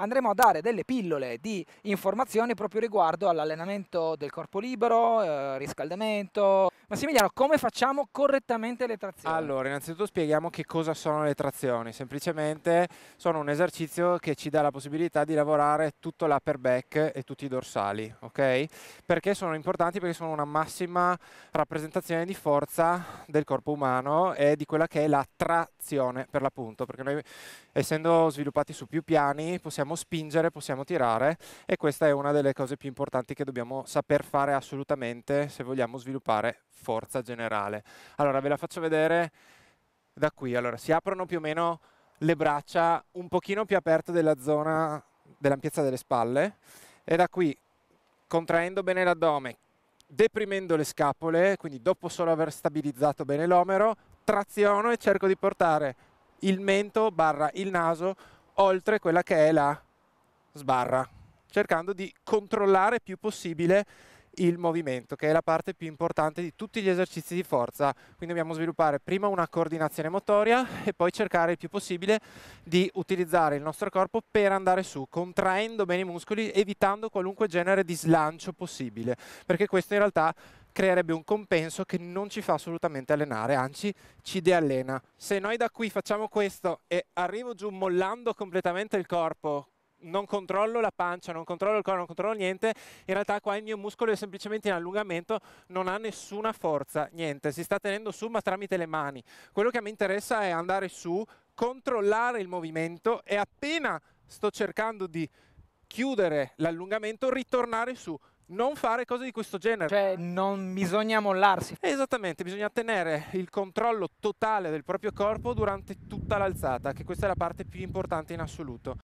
andremo a dare delle pillole di informazioni proprio riguardo all'allenamento del corpo libero, eh, riscaldamento. Massimiliano, come facciamo correttamente le trazioni? Allora, innanzitutto spieghiamo che cosa sono le trazioni. Semplicemente sono un esercizio che ci dà la possibilità di lavorare tutto l'upper back e tutti i dorsali, ok? Perché sono importanti? Perché sono una massima rappresentazione di forza del corpo umano e di quella che è la trazione per l'appunto, perché noi essendo sviluppati su più piani possiamo possiamo spingere, possiamo tirare e questa è una delle cose più importanti che dobbiamo saper fare assolutamente se vogliamo sviluppare forza generale. Allora ve la faccio vedere da qui, allora si aprono più o meno le braccia un pochino più aperte della zona dell'ampiezza delle spalle e da qui contraendo bene l'addome, deprimendo le scapole, quindi dopo solo aver stabilizzato bene l'omero, traziono e cerco di portare il mento barra il naso oltre quella che è la sbarra, cercando di controllare più possibile il movimento, che è la parte più importante di tutti gli esercizi di forza. Quindi dobbiamo sviluppare prima una coordinazione motoria e poi cercare il più possibile di utilizzare il nostro corpo per andare su, contraendo bene i muscoli, evitando qualunque genere di slancio possibile, perché questo in realtà creerebbe un compenso che non ci fa assolutamente allenare, anzi ci deallena. Se noi da qui facciamo questo e arrivo giù mollando completamente il corpo, non controllo la pancia, non controllo il corpo, non controllo niente, in realtà qua il mio muscolo è semplicemente in allungamento, non ha nessuna forza, niente, si sta tenendo su ma tramite le mani. Quello che a me interessa è andare su, controllare il movimento e appena sto cercando di chiudere l'allungamento, ritornare su, non fare cose di questo genere. Cioè non bisogna mollarsi. Eh, esattamente, bisogna tenere il controllo totale del proprio corpo durante tutta l'alzata, che questa è la parte più importante in assoluto.